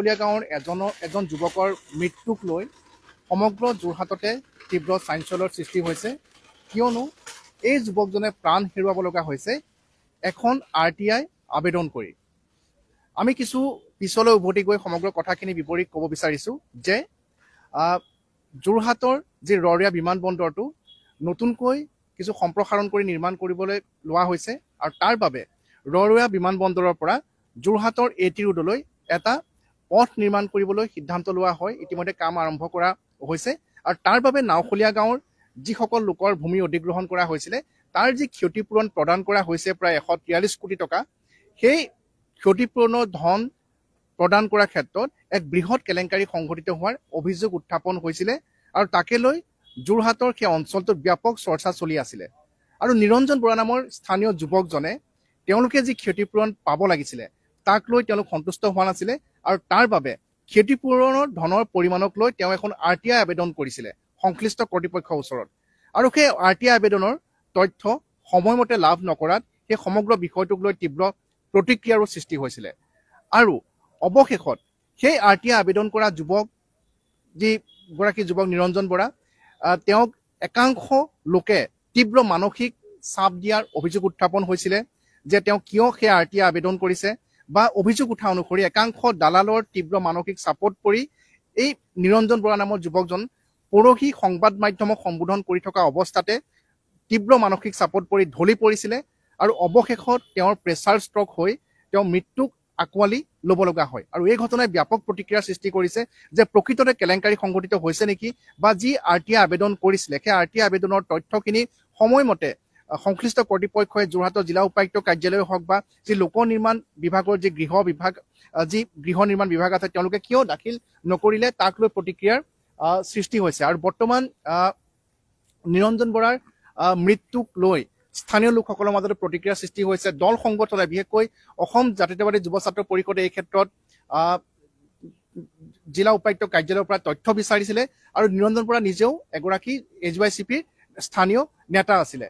কলিয়া গাঁৱৰ এজনৰ এজন যুৱকৰ মৃত্যুক লৈ সমগ্ৰ যোৰহাটতে তীব্ৰ চাঞ্চল্যৰ সৃষ্টি হৈছে কিয়নো এই যুৱকজনে প্ৰাণ হেৰুৱাব লগা হৈছে এখন আৰ টি আই আবেদন কৰি আমি কিছু পিছলৈ উভতি গৈ সমগ্ৰ কথাখিনি বিপৰীত ক'ব বিচাৰিছোঁ যে যোৰহাটৰ যি ৰৰিয়া বন্দৰটো নতুনকৈ কিছু সম্প্ৰসাৰণ কৰি নিৰ্মাণ কৰিবলৈ লোৱা হৈছে আৰু তাৰ বাবে বিমান বন্দৰৰ পৰা যোৰহাটৰ এ টি ৰোডলৈ এটা পথ নিৰ্মাণ কৰিবলৈ সিদ্ধান্ত লোৱা হয় ইতিমধ্যে কাম আৰম্ভ কৰা হৈছে আৰু তাৰ বাবে নাওখলীয়া গাঁৱৰ যিসকল লোকৰ ভূমি অধিগ্ৰহণ কৰা হৈছিলে তাৰ যি ক্ষতিপূৰণ প্ৰদান কৰা হৈছে প্ৰায় এশ তিয়াল্লিছ কোটি টকা সেই ক্ষতিপূৰণৰ ধন প্ৰদান কৰাৰ ক্ষেত্ৰত এক বৃহৎ কেলেংকাৰী সংঘটিত হোৱাৰ অভিযোগ উত্থাপন হৈছিলে আৰু তাকে লৈ যোৰহাটৰ সেই অঞ্চলটোত ব্যাপক চৰ্চা চলি আছিলে আৰু নিৰঞ্জন বৰা নামৰ স্থানীয় যুৱকজনে তেওঁলোকে যি ক্ষতিপূৰণ পাব লাগিছিলে তাক লৈ তেওঁলোক সন্তুষ্ট হোৱা নাছিলে আৰু তাৰ বাবে ক্ষতিপূৰণৰ ধনৰ পৰিমাণক লৈ তেওঁ এখন আৰ টি আই আবেদন কৰিছিলে সংশ্লিষ্ট কৰ্তৃপক্ষৰ ওচৰত আৰু সেই আৰ টি আই আবেদনৰ তথ্য সময়মতে লাভ নকৰাত সেই সমগ্ৰ বিষয়টোক লৈ তীব্ৰ প্ৰতিক্ৰিয়াৰো সৃষ্টি হৈছিলে আৰু অৱশেষত সেই আৰ টি আই আবেদন কৰা যুৱক যি গৰাকী যুৱক নিৰঞ্জন বৰা তেওঁক একাংশ লোকে তীব্ৰ মানসিক চাপ দিয়াৰ অভিযোগ উত্থাপন হৈছিলে যে তেওঁ কিয় সেই আৰ টি আই আবেদন কৰিছে বা অভিযোগ উঠা অনুসৰি একাংশ দালালৰ তীব্ৰ মানসিক চাপত পৰি এই নিৰঞ্জন বৰা নামৰ যুৱকজন পৰহি সংবাদ মাধ্যমক সম্বোধন কৰি থকা অৱস্থাতে তীব্ৰ মানসিক চাপত পৰি ঢলি পৰিছিলে আৰু অৱশেষত তেওঁৰ প্ৰেছাৰ ষ্ট্ৰক হৈ তেওঁ মৃত্যুক আঁকোৱালি ল'ব লগা হয় আৰু এই ঘটনাই ব্যাপক প্ৰতিক্ৰিয়াৰ সৃষ্টি কৰিছে যে প্ৰকৃততে কেলেংকাৰী সংঘটিত হৈছে নেকি বা যি আৰ টি আই আবেদন কৰিছিলে সেই আৰ টি আই আবেদনৰ তথ্যখিনি সময়মতে সংশ্লিষ্ট কৰ্তৃপক্ষই যোৰহাটৰ জিলা উপায়ুক্ত কাৰ্যালয় হওক বা যি লোক নিৰ্মাণ বিভাগৰ যি গৃহ বিভাগ যি গৃহ নিৰ্মাণ বিভাগ আছে তেওঁলোকে কিয় দাখিল নকৰিলে তাক লৈ প্ৰতিক্ৰিয়াৰ সৃষ্টি হৈছে আৰু বৰ্তমান নিৰঞ্জন বৰাৰ মৃত্যুক লৈ স্থানীয় লোকসকলৰ মাজত প্ৰতিক্ৰিয়াৰ সৃষ্টি হৈছে দল সংগঠনে বিশেষকৈ অসম জাতীয়তাবাদী যুৱ ছাত্ৰ পৰিষদে এই ক্ষেত্ৰত জিলা উপায়ুক্ত কাৰ্যালয়ৰ পৰা তথ্য বিচাৰিছিলে আৰু নিৰঞ্জন বৰা নিজেও এগৰাকী এজ ৱাই চি পিৰ স্থানীয় নেতা আছিলে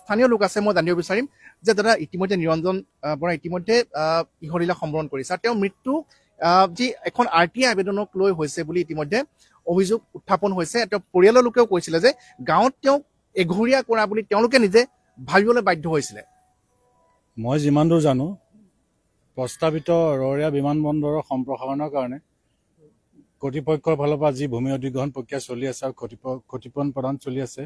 স্থানীয় লোক আছে মই জানিব বিচাৰিম যে দাদা ইতিমধ্যে নিৰঞ্জন বৰা ইতিমধ্যে ইহলীলা সম্বৰণ কৰিছে আৰু তেওঁৰ মৃত্যু যি এখন আৰ টি আই আবেদনক লৈ হৈছে বুলি ইতিমধ্যে অভিযোগ উত্থাপন হৈছে তেওঁ পৰিয়ালৰ লোকেও কৈছিলে যে গাঁৱত তেওঁক এঘৰীয়া কৰা বুলি তেওঁলোকে নিজে ভাবিবলৈ বাধ্য হৈছিলে মই যিমান দূৰ জানো প্ৰস্তাৱিত বিমান বন্দৰৰ সম্প্ৰসাৰণৰ কাৰণে কৰ্তৃপক্ষৰ ফালৰ পৰা যি ভূমি অধিগ্ৰহণ প্ৰক্ৰিয়া চলি আছে আৰু ক্ষতিপূৰণ প্ৰদান চলি আছে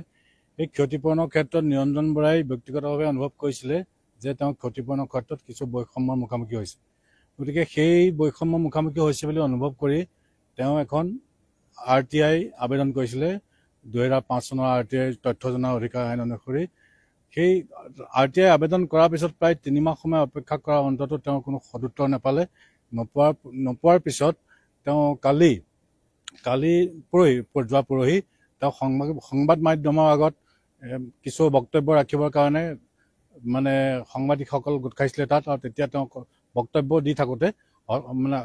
এই ক্ষতিপূৰণৰ ক্ষেত্ৰত নিৰঞ্জন বৰাই ব্যক্তিগতভাৱে অনুভৱ কৰিছিলে যে তেওঁ ক্ষতিপূৰণৰ ক্ষেত্ৰত কিছু বৈষম্যৰ মুখামুখি হৈছে গতিকে সেই বৈষম্য মুখামুখি হৈছে বুলি অনুভৱ কৰি তেওঁ এখন আৰ টি আই আবেদন কৰিছিলে দুহেজাৰ পাঁচ চনৰ আৰ টি আই তথ্য জনাৰ অধিকাৰ আইন অনুসৰি সেই আৰ টি আই আবেদন কৰাৰ পিছত প্ৰায় তিনিমাহ সময় অপেক্ষা কৰাৰ অন্ততঃ তেওঁ কোনো সদুত্তৰ নেপালে নোপোৱাৰ নোপোৱাৰ পিছত তেওঁ কালি কালি পৰহি যোৱা পৰহি তেওঁ সংবাদ মাধ্যমৰ আগত কিছু বক্তব্য ৰাখিবৰ কাৰণে মানে সাংবাদিকসকল গোট খাইছিলে তাত আৰু তেতিয়া তেওঁ বক্তব্য দি থাকোঁতে মানে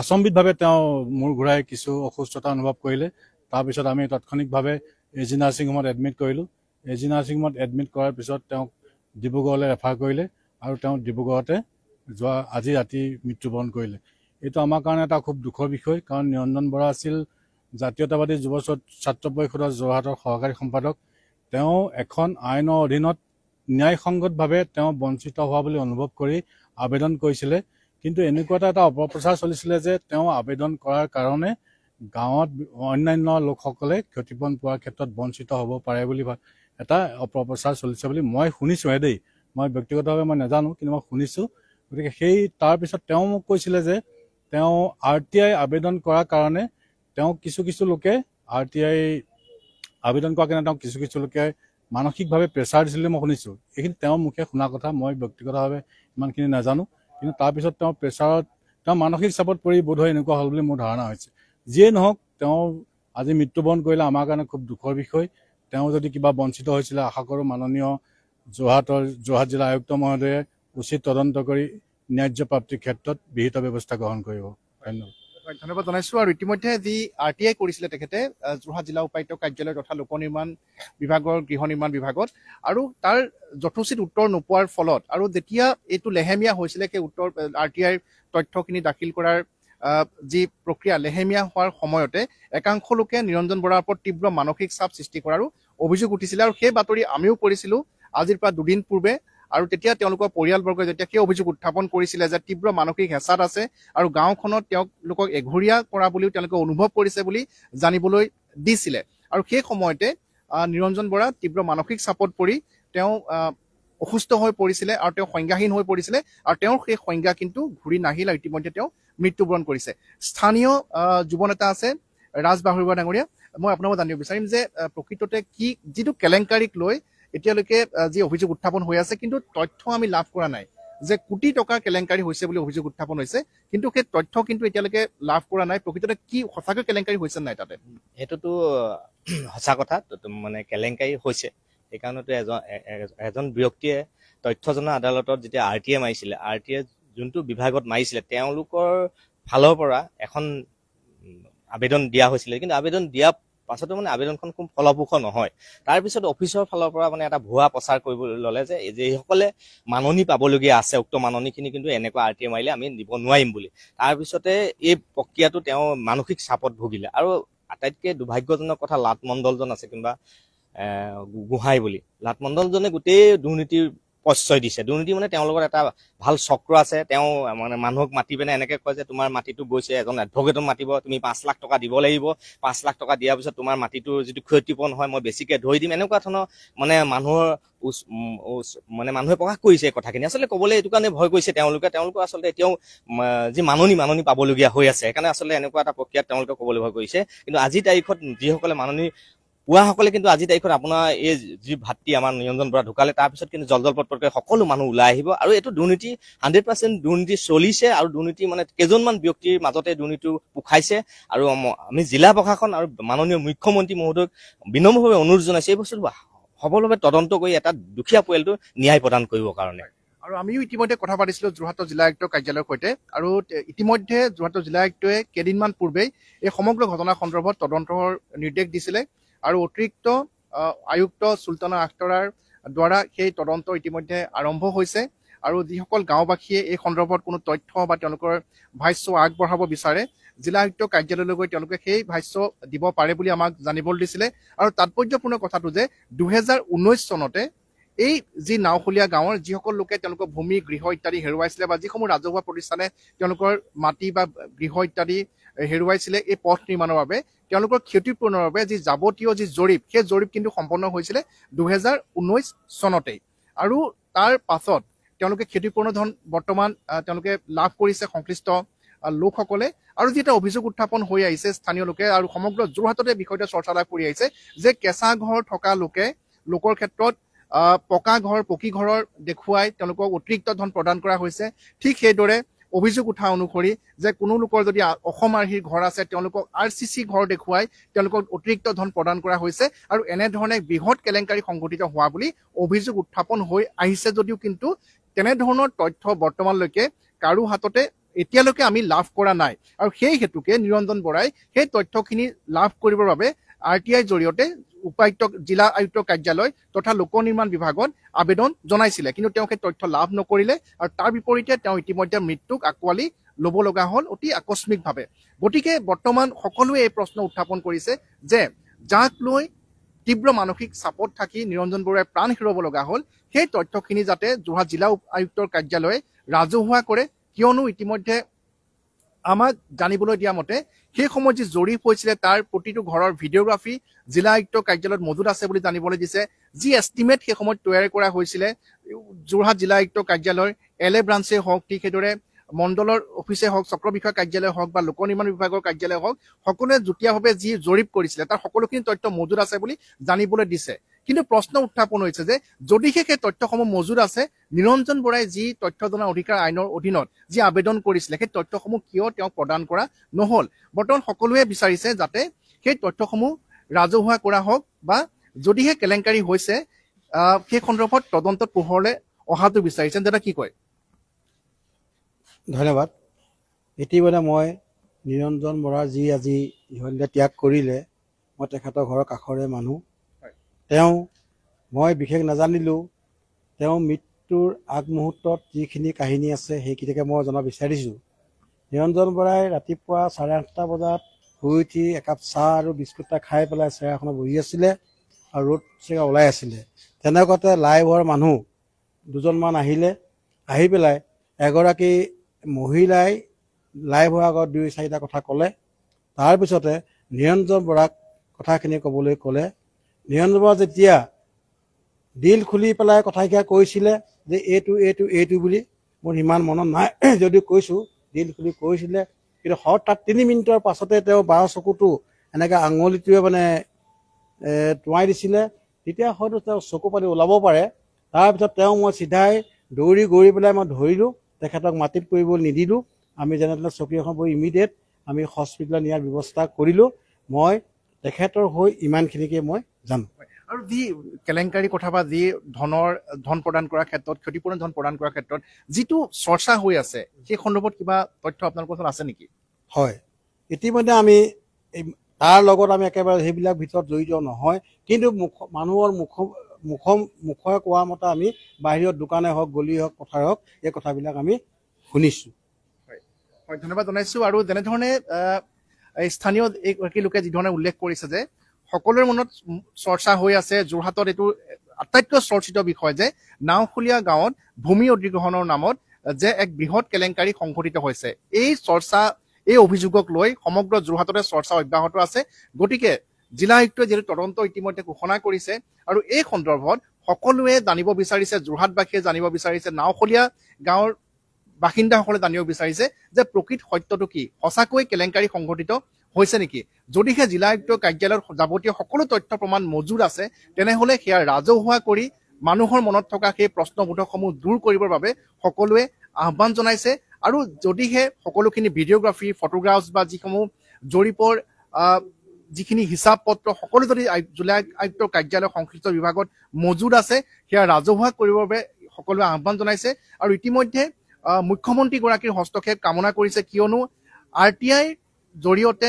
আচম্বিতভাৱে তেওঁ মূৰ ঘূৰাই কিছু অসুস্থতা অনুভৱ কৰিলে তাৰপিছত আমি তাৎক্ষণিকভাৱে এ জি নাৰ্ছিং হোমত এডমিট কৰিলোঁ এ জি নাৰ্ছিং হোমত এডমিট কৰাৰ পিছত তেওঁক ডিব্ৰুগড়লৈ ৰেফাৰ কৰিলে আৰু তেওঁ ডিব্ৰুগড়তে যোৱা আজি ৰাতি মৃত্যুবৰণ কৰিলে এইটো আমাৰ কাৰণে এটা খুব দুখৰ বিষয় কাৰণ নিৰঞ্জন বৰা আছিল জাতীয়তাবাদী যুৱ ছাত্ৰ পৰিষদৰ যোৰহাটৰ সহকাৰী সম্পাদক তেওঁ এখন আইনৰ অধীনত ন্যায়সংগতভাৱে তেওঁ বঞ্চিত হোৱা বুলি অনুভৱ কৰি আবেদন কৰিছিলে কিন্তু এনেকুৱা এটা এটা অপপ্ৰচাৰ চলিছিলে যে তেওঁ আবেদন কৰাৰ কাৰণে গাঁৱত অন্যান্য লোকসকলে ক্ষতিপূৰণ পোৱাৰ ক্ষেত্ৰত বঞ্চিত হ'ব পাৰে বুলি এটা অপপ্ৰচাৰ চলিছে বুলি মই শুনিছোঁহে দেই মই ব্যক্তিগতভাৱে মই নাজানো কিন্তু মই শুনিছোঁ গতিকে সেই তাৰপিছত তেওঁ মোক কৈছিলে যে তেওঁ আৰ টি আই আবেদন কৰাৰ কাৰণে তেওঁ কিছু কিছু লোকে আৰ টি আই আবেদন কৰা কাৰণে তেওঁ কিছু কিছু লোকে মানসিকভাৱে প্ৰেছাৰ দিছিল মই শুনিছো এইখিনি তেওঁৰ মুখে শুনা কথা মই ব্যক্তিগতভাৱে ইমানখিনি নাজানো কিন্তু তাৰপিছত তেওঁ প্ৰেছাৰত তেওঁ মানসিক চাপত পৰি বোধ বোধহয় এনেকুৱা হ'ল বুলি মোৰ ধাৰণা হৈছে যিয়ে নহওক তেওঁ আজি মৃত্যুবৰণ কৰিলে আমাৰ কাৰণে খুব দুখৰ বিষয় তেওঁ যদি কিবা বঞ্চিত হৈছিলে আশা কৰো মাননীয় যোৰহাটৰ যোৰহাট জিলা আয়ুক্ত মহোদয়ে উচিত তদন্ত কৰি ন্যায্য প্ৰাপ্তিৰ ক্ষেত্ৰত বিহিত ব্যৱস্থা গ্ৰহণ কৰিব ধন্যবাদ ধন্যবাদ জনাইছো আৰু ইতিমধ্যে যি আৰ টি আই কৰিছিলে তেখেতে যোৰহাট জিলা উপায়ুক্ত কাৰ্যালয় তথা লোক নিৰ্মাণ বিভাগৰ গৃহ নিৰ্মাণ বিভাগত আৰু তাৰ যথোচিত উত্তৰ নোপোৱাৰ ফলত আৰু যেতিয়া এইটো লেহেমীয়া হৈছিলে সেই উত্তৰ আৰ টি আইৰ তথ্যখিনি দাখিল কৰাৰ যি প্ৰক্ৰিয়া লেহেমীয়া হোৱাৰ সময়তে একাংশ লোকে নিৰঞ্জন বৰাৰ ওপৰত তীব্ৰ মানসিক চাপ সৃষ্টি কৰাৰো অভিযোগ উঠিছিলে আৰু সেই বাতৰি আমিও কৰিছিলো আজিৰ পৰা দুদিন পূৰ্বে আৰু তেতিয়া তেওঁলোকৰ পৰিয়ালবৰ্গই যেতিয়া সেই অভিযোগ উত্থাপন কৰিছিলে যে তীব্ৰ মানসিক হেঁচাত আছে আৰু গাঁওখনত তেওঁলোকক এঘৰীয়া কৰা বুলিও তেওঁলোকে অনুভৱ কৰিছে বুলি জানিবলৈ দিছিলে আৰু সেই সময়তে নিৰঞ্জন বৰা তীব্ৰ মানসিক চাপত পৰি তেওঁ অসুস্থ হৈ পৰিছিলে আৰু তেওঁ সংজ্ঞাহীন হৈ পৰিছিলে আৰু তেওঁৰ সেই সংজ্ঞা কিন্তু ঘূৰি নাহিল আৰু ইতিমধ্যে তেওঁ মৃত্যুবৰণ কৰিছে স্থানীয় যুৱ নেতা আছে ৰাজ বাহৰুবা ডাঙৰীয়া মই আপোনালোকক জানিব বিচাৰিম যে প্ৰকৃততে কি যিটো কেলেংকাৰীক লৈ এতিয়ালৈকে যি অভিযোগ উত্থাপন হৈ আছে কিন্তু তথ্য আমি লাভ কৰা নাই যে কোটি টকাৰ কেলেংকাৰী হৈছে বুলি অভিযোগ উত্থাপন হৈছে কিন্তু সেই তথ্য কিন্তু এতিয়ালৈকে লাভ কৰা নাই প্ৰকৃততে কি সঁচাকৈ কেলেংকাৰী হৈছে নাই তাতে সেইটোতো সঁচা কথা মানে কেলেংকাৰী হৈছে সেইকাৰণেতো এজন এজন ব্যক্তিয়ে তথ্য তথ্যজনৰ আদালতত যেতিয়া আৰ টি এ মাৰিছিলে আৰ টি এ যোনটো বিভাগত মাৰিছিলে তেওঁলোকৰ ফালৰ পৰা এখন আবেদন দিয়া হৈছিলে কিন্তু আবেদন দিয়া পাছতো মানে আবেদনখন খুব ফলপ্ৰসূ নহয় তাৰপিছত অফিচৰ ফালৰ পৰা মানে এটা ভুৱা প্ৰচাৰ কৰিব ল'লে যে যিসকলে মাননি পাবলগীয়া আছে উক্ত মাননিখিনি কিন্তু এনেকুৱা আৰ টি এম আহিলে আমি দিব নোৱাৰিম বুলি তাৰপিছতে এই প্ৰক্ৰিয়াটো তেওঁ মানসিক চাপত ভুগিলে আৰু আটাইতকৈ দুৰ্ভাগ্যজনক কথা মণ্ডলজন আছে কোনোবা গোহাঁই বুলি লাটমণ্ডলজনে গোটেই দুৰ্নীতিৰ প্ৰশ্ৰয় দিছে দুৰ্নীতি মানে তেওঁৰ লগত এটা ভাল চক্ৰ আছে তেওঁ মানে মানুহক মাতি পিনে এনেকে কয় যে তোমাৰ মাটিটো গৈছে এজন এডভকেটক মাতিব তুমি পাঁচ লাখ টকা দিব লাগিব পাঁচ লাখ টকা দিয়াৰ পিছত তোমাৰ মাটিটোৰ যিটো ক্ষতিপূৰণ হয় মই বেছিকে ধৰি দিম এনেকুৱা ধৰণৰ মানে মানুহৰ মানে মানুহে প্ৰকাশ কৰিছে এই কথাখিনি আচলতে ক'বলৈ এইটো কাৰণে ভয় কৰিছে তেওঁলোকে তেওঁলোকৰ আচলতে এতিয়াও যি মাননি মাননি পাবলগীয়া হৈ আছে সেইকাৰণে আচলতে এনেকুৱা এটা প্ৰক্ৰিয়াত তেওঁলোকে ক'বলৈ ভয় কৰিছে কিন্তু আজিৰ তাৰিখত যিসকলে মাননি পুৱাসকলে কিন্তু আজি তাৰিখত আপোনাৰ এই যি ভাতৃ আমাৰ নিয়ন্ত্ৰণ পৰা ঢুকালে তাৰপিছত কিন্তু জল জল পটপটকৈ সকলো মানুহ ওলাই আহিব আৰু এইটো দুৰ্নীতি হাণ্ড্ৰেড পাৰ্চেণ্ট দুৰ্নীতি চলিছে আৰু দুৰ্নীতি মানে কেইজনমান ব্যক্তিৰ মাজতে দুৰ্নীতিটো পোখাইছে আৰু আমি জিলা প্ৰশাসন আৰু মাননীয় মুখ্যমন্ত্ৰী মহোদয়ক বিনম্ৰভাৱে অনুৰোধ জনাইছে এই বস্তুটো সবলভাৱে তদন্ত কৰি এটা দুখীয়া পৰিয়ালটো ন্যায় প্ৰদান কৰিবৰ কাৰণে আৰু আমিও ইতিমধ্যে কথা পাতিছিলো যোৰহাটৰ জিলা আয়ুক্তৰ কাৰ্যালয়ৰ সৈতে আৰু ইতিমধ্যে যোৰহাটৰ জিলা আয়ুক্তই কেইদিনমান পূৰ্বেই এই সমগ্ৰ ঘটনা সন্দৰ্ভত তদন্তৰ নিৰ্দেশ দিছিলে আৰু অতিৰিক্ত আয়ুক্ত চুলতানা আখতাৰাৰ দ্বাৰা সেই তদন্ত ইতিমধ্যে আৰম্ভ হৈছে আৰু যিসকল গাঁওবাসীয়ে এই সন্দৰ্ভত কোনো তথ্য বা তেওঁলোকৰ ভাষ্য আগবঢ়াব বিচাৰে জিলা আয়ুক্ত কাৰ্যালয়লৈ গৈ তেওঁলোকে সেই ভাষ্য দিব পাৰে বুলি আমাক জানিবলৈ দিছিলে আৰু তাৎপৰ্যপূৰ্ণ কথাটো যে দুহেজাৰ ঊনৈছ চনতে এই যি নাওখলীয়া গাঁৱৰ যিসকল লোকে তেওঁলোকৰ ভূমি গৃহ ইত্যাদি হেৰুৱাইছিলে বা যিসমূহ ৰাজহুৱা প্ৰতিষ্ঠানে তেওঁলোকৰ মাটি বা গৃহ ইত্যাদি হেৰুৱাইছিলে এই পথ নিৰ্মাণৰ বাবে তেওঁলোকৰ ক্ষতিপূৰণৰ বাবে যি যাৱতীয় যি জৰীপ সেই জৰীপ কিন্তু সম্পন্ন হৈছিলে দুহেজাৰ ঊনৈছ চনতেই আৰু তাৰ পাছত তেওঁলোকে ক্ষতিপূৰ্ণ ধন বৰ্তমান তেওঁলোকে লাভ কৰিছে সংশ্লিষ্ট লোকসকলে আৰু যি এটা অভিযোগ উত্থাপন হৈ আহিছে স্থানীয় লোকে আৰু সমগ্ৰ যোৰহাটতে বিষয়টো চৰ্চা লাভ কৰি আহিছে যে কেঁচা ঘৰ থকা লোকে লোকৰ ক্ষেত্ৰত পকা ঘৰ পকী ঘৰৰ দেখুৱাই তেওঁলোকক অতিৰিক্ত ধন প্ৰদান কৰা হৈছে ঠিক সেইদৰে অভিযোগ উঠা অনুসৰি যে কোনো লোকৰ যদি অসম আৰ্হিৰ ঘৰ আছে তেওঁলোকক আৰ চি চি ঘৰ দেখুৱাই তেওঁলোকক অতিৰিক্ত ধন প্ৰদান কৰা হৈছে আৰু এনেধৰণে বৃহৎ কেলেংকাৰী সংঘটিত হোৱা বুলি অভিযোগ উত্থাপন হৈ আহিছে যদিও কিন্তু তেনেধৰণৰ তথ্য বৰ্তমানলৈকে কাৰো হাততে এতিয়ালৈকে আমি লাভ কৰা নাই আৰু সেই হেতুকে নিৰঞ্জন বৰাই সেই তথ্যখিনি লাভ কৰিবৰ বাবে আৰ টি আইৰ জৰিয়তে উপায়ুক্ত জিলা আয়ুক্ত কাৰ্যালয় তথা লোক নিৰ্মাণ বিভাগত আবেদন জনাইছিলে কিন্তু তেওঁ সেই তথ্য লাভ নকৰিলে আৰু তাৰ বিপৰীতে তেওঁ ইতিমধ্যে মৃত্যুক আঁকোৱালি ল'ব লগা হ'ল অতি আকস্মিকভাৱে গতিকে বৰ্তমান সকলোৱে এই প্ৰশ্ন উত্থাপন কৰিছে যে যাক লৈ তীব্ৰ মানসিক চাপত থাকি নিৰঞ্জন বৰুৱাই প্ৰাণ হেৰুৱাব লগা হ'ল সেই তথ্যখিনি যাতে যোৰহাট জিলা আয়ুক্তৰ কাৰ্যালয়ে ৰাজহুৱা কৰে কিয়নো ইতিমধ্যে আমাক জানিবলৈ দিয়া মতে সেই সময়ত যি জৰীপ হৈছিলে তাৰ প্ৰতিটো ঘৰৰ ভিডিঅ'গ্ৰাফি জিলা আয়ুক্ত কাৰ্যালয়ত মজুত আছে বুলি জানিবলৈ দিছে যি এষ্টিমেট সেই সময়ত তৈয়াৰ কৰা হৈছিলে যোৰহাট জিলা আয়ুক্ত কাৰ্যালয়ৰ এল এ ব্ৰাঞ্চেই হওক ঠিক সেইদৰে মণ্ডলৰ অফিচে হওক চক্ৰ বিষয়া কাৰ্যালয় হওক বা লোক নিৰ্মাণ বিভাগৰ কাৰ্যালয় হওক সকলোৱে যুটীয়াভাৱে যি জৰীপ কৰিছিলে তাৰ সকলোখিনি তথ্য মজুত আছে বুলি জানিবলৈ দিছে কিন্তু প্ৰশ্ন উত্থাপন হৈছে যে যদিহে সেই তথ্যসমূহ মজুত আছে নিৰঞ্জন বৰাই যি তথ্য জনা অধিকাৰ আইনৰ অধীনত যি আবেদন কৰিছিলে সেই তথ্যসমূহ কিয় তেওঁক প্ৰদান কৰা নহ'ল বৰ্তমান সকলোৱে বিচাৰিছে যাতে সেই তথ্যসমূহ ৰাজহুৱা কৰা হওক বা যদিহে কেলেংকাৰী হৈছে সেই সন্দৰ্ভত তদন্তত পোহৰলৈ অহাটো বিচাৰিছে দাদা কি কয় ধন্যবাদ ইতিমধ্যে মই নিৰঞ্জন বৰা যি আজি ইহলীয়া ত্যাগ কৰিলে মই তেখেতৰ ঘৰৰ কাষৰে মানুহ তেওঁ মই বিশেষ নাজানিলোঁ তেওঁ মৃত্যুৰ আগমুহূৰ্তত যিখিনি কাহিনী আছে সেইখিনিকে মই জনাব বিচাৰিছোঁ নিৰঞ্জন বৰাই ৰাতিপুৱা চাৰে আঠটা বজাত শুই উঠি একাপ চাহ আৰু বিস্কুট এটা খাই পেলাই চেৰাখনত বহি আছিলে আৰু ৰ'দ চেগা ওলাই আছিলে তেনেকুৱাতে লাইভৰ মানুহ দুজনমান আহিলে আহি পেলাই এগৰাকী মহিলাই লাইভৰ আগত দুই চাৰিটা কথা ক'লে তাৰপিছতে নিৰঞ্জন বৰাক কথাখিনি ক'বলৈ ক'লে নিৰঞ্জন বৰা যেতিয়া দিল খুলি পেলাই কথা কথাখিনি কৈছিলে যে এইটো এইটো এইটো বুলি মোৰ সিমান মনত নাই যদি কৈছোঁ দিল খুলি কৈছিলে কিন্তু হঠাৎ তিনি মিনিটৰ পাছতে তেওঁ বাঁহ চকুটো এনেকৈ আঙুলিটোৱে মানে টোঁৱাই দিছিলে তেতিয়া হয়তো তেওঁ চকু পাতি ওলাব পাৰে তাৰপিছত তেওঁ মই চিধাই দৌৰি গৌৰি পেলাই মই ধৰিলোঁ তেখেতক মাটিত পৰিব নিদিলোঁ আমি যেনে তেনে চকীখন বহি ইমিডিয়েট আমি হস্পিটেলত নিয়াৰ ব্যৱস্থা কৰিলোঁ মই তেখেতৰ হৈ ইমানখিনিকে মই জানো আৰু যি কেলেংকাৰী কথা বা যি ধনৰ ধন প্ৰদান কৰাৰ ক্ষেত্ৰত ক্ষতিপূৰণ ধন প্ৰদান কৰাৰ ক্ষেত্ৰত যিটো চৰ্চা হৈ আছে সেই সন্দৰ্ভত কিবা তথ্য আপোনালোকৰ ওচৰত আছে নেকি হয় ইতিমধ্যে আমি তাৰ লগত আমি একেবাৰে সেইবিলাক ভিতৰত জড়িত নহয় কিন্তু মুখ মানুহৰ মুখ মুখ মুখৰে কোৱা মতে আমি বাহিৰত দোকানে হওক গলি হওক পথাৰ হওক এই কথাবিলাক আমি শুনিছো হয় হয় ধন্যবাদ জনাইছো আৰু যেনেধৰণে স্থানীয় এইগৰাকী লোকে যিধৰণে উল্লেখ কৰিছে যে সকলোৰে মনত চৰ্চা হৈ আছে যোৰহাটত এইটো আটাইতকৈ চৰ্চিত বিষয় যে নাওখলীয়া গাঁৱত ভূমি অধিগ্ৰহণৰ নামত যে এক বৃহৎ কেলেংকাৰী সংঘটিত হৈছে এই চৰ্চা এই অভিযোগক লৈ সমগ্ৰ যোৰহাটতে চৰ্চা অব্যাহত আছে গতিকে জিলা আয়ুক্তই যিহেতু তদন্ত ইতিমধ্যে ঘোষণা কৰিছে আৰু এই সন্দৰ্ভত সকলোৱে জানিব বিচাৰিছে যোৰহাটবাসীয়ে জানিব বিচাৰিছে নাওখলীয়া গাঁৱৰ বাসিন্দাসকলে জানিব বিচাৰিছে যে প্ৰকৃত সত্যটো কি সঁচাকৈ কেলেংকাৰী সংঘটিত হৈছে নেকি যদিহে জিলা আয়ুক্তৰ কাৰ্যালয়ত যাৱতীয় সকলো তথ্য প্ৰমাণ মজুত আছে তেনেহ'লে সেয়া ৰাজহুৱা কৰি মানুহৰ মনত থকা সেই প্ৰশ্নবোধকসমূহ দূৰ কৰিবৰ বাবে সকলোৱে আহ্বান জনাইছে আৰু যদিহে সকলোখিনি ভিডিঅ'গ্ৰাফী ফটোগ্ৰাফছ বা যিসমূহ জৰীপৰ যিখিনি হিচাপ পত্ৰ সকলো যদি জিলা আয়ুক্ত কাৰ্যালয় সংশ্লিষ্ট বিভাগত মজুত আছে সেয়া ৰাজহুৱা কৰিবৰ বাবে সকলোৱে আহ্বান জনাইছে আৰু ইতিমধ্যে মুখ্যমন্ত্ৰীগৰাকীৰ হস্তক্ষেপ কামনা কৰিছে কিয়নো আৰ টি আইৰ জৰিয়তে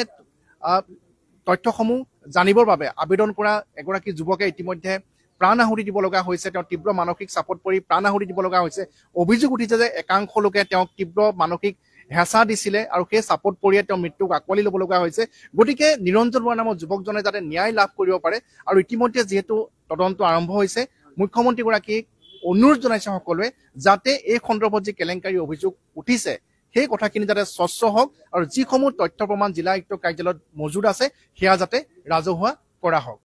তথ্যসমূহ জানিবৰ বাবে আবেদন কৰা এগৰাকী যুৱকে ইতিমধ্যে প্ৰাণ আহুৰি দিব লগা হৈছে তেওঁ তীব্ৰ মানসিক চাপত পৰি প্ৰাণ আহুৰি দিব লগা হৈছে অভিযোগ উঠিছে যে একাংশ লোকে তেওঁক তীব্ৰ মানসিক হেঁচা দিছিলে আৰু সেই চাপত পৰিয়ে তেওঁ মৃত্যুক আঁকোৱালি ল'ব লগা হৈছে গতিকে নিৰঞ্জন বৰা নামৰ যুৱকজনে যাতে ন্যায় লাভ কৰিব পাৰে আৰু ইতিমধ্যে যিহেতু তদন্ত আৰম্ভ হৈছে মুখ্যমন্ত্ৰীগৰাকীক অনুৰোধ জনাইছে সকলোৱে যাতে এই সন্দৰ্ভত যি কেলেংকাৰী অভিযোগ উঠিছে সেই কথাখিনি যাতে স্বচ্ছ হওক আৰু যিসমূহ তথ্য প্ৰমাণ জিলা আয়ুক্ত কাৰ্যালয়ত মজুত আছে সেয়া যাতে ৰাজহুৱা কৰা হওক